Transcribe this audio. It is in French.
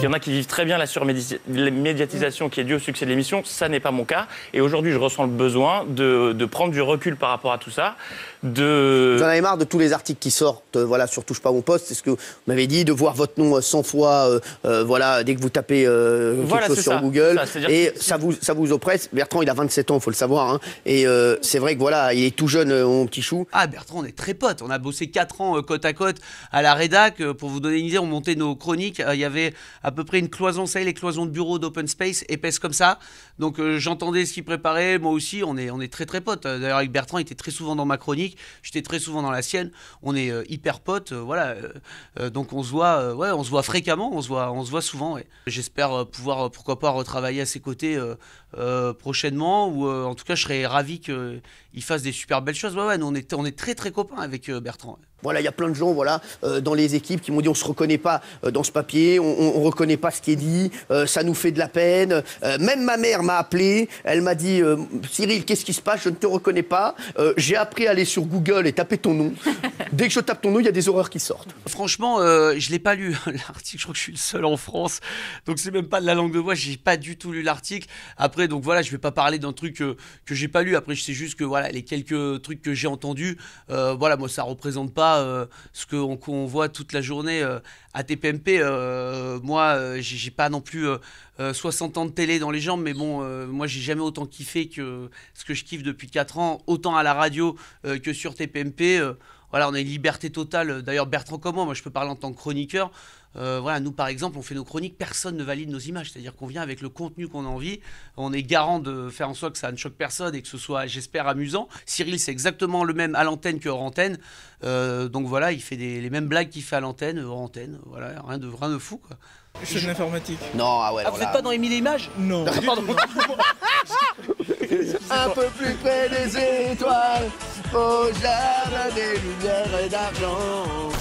Il y en a qui vivent très bien la surmédiatisation qui est due au succès de l'émission. Ça n'est pas mon cas. Et aujourd'hui, je ressens le besoin de, prendre du recul par rapport à tout ça. De... Vous en avez marre de tous les articles qui sortent euh, voilà, sur Touche pas mon poste. C'est ce que vous m'avez dit, de voir votre nom 100 euh, fois euh, voilà, dès que vous tapez quelque chose sur Google. et ça vous, ça vous oppresse. Bertrand, il a 27 ans, il faut le savoir. Hein. Et c'est vrai que voilà, il est tout jeune, mon petit chou. Ah, Bertrand, on est très potes. On a bossé 4 ans côte à côte à la rédac. pour vous donner une idée, on montait nos chroniques. Il y avait à peu près une cloison, ça les cloisons de bureau d'open space épaisse comme ça. Donc euh, j'entendais ce qu'il préparait, moi aussi, on est, on est très très potes. D'ailleurs, avec Bertrand, il était très souvent dans ma chronique, j'étais très souvent dans la sienne. On est euh, hyper potes, euh, voilà. donc on se voit, ouais, on se voit fréquemment, on se voit, on se voit souvent. J'espère pouvoir, pourquoi pas, retravailler à ses côtés prochainement, ou en tout cas, je serais ravi qu'il fasse des super belles choses. Ouais, ouais, nous, on est, on est très très copains avec Bertrand. Voilà, il y a plein de gens voilà, euh, dans les équipes qui m'ont dit on ne se reconnaît pas euh, dans ce papier, on ne reconnaît pas ce qui est dit, euh, ça nous fait de la peine. même ma mère m'a appelé, elle m'a dit Cyril, qu'est-ce qui se passe Je ne te reconnais pas. J'ai appris à aller sur Google et taper ton nom. Dès que je tape ton nom, il y a des horreurs qui sortent. Franchement, euh, je l'ai pas lu l'article. Je crois que je suis le seul en France. Donc c'est même pas de la langue de bois. n'ai pas du tout lu l'article. Après, donc voilà, je vais pas parler d'un truc euh, que, je n'ai pas lu. Après, je sais juste que voilà, les quelques trucs que j'ai entendus, euh, voilà, moi ça représente pas euh, ce qu'on voit toute la journée à TPMP. moi, j'ai pas non plus 60 euh, ans de télé dans les jambes, mais bon, euh, moi j'ai jamais autant kiffé que ce que je kiffe depuis 4 ans, autant à la radio euh, que sur TPMP. voilà, on a une liberté totale. D'ailleurs, Bertrand Comment, moi je peux parler en tant que chroniqueur. Euh, voilà, nous par exemple, on fait nos chroniques, personne ne valide nos images. C'est-à-dire qu'on vient avec le contenu qu'on a envie, on est garant de faire en sorte que ça ne choque personne et que ce soit, j'espère, amusant. Cyril, c'est exactement le même à l'antenne que hors antenne. Euh, donc voilà, il fait les mêmes blagues qu'il fait à l'antenne, hors antenne. Voilà, rien de, rien de fou quoi. Je de l'informatique. Non, ah ouais. Ah, vous n'êtes pas dans les mille Images Non. Un peu plus près des étoiles, au jardin des lumières et d'argent.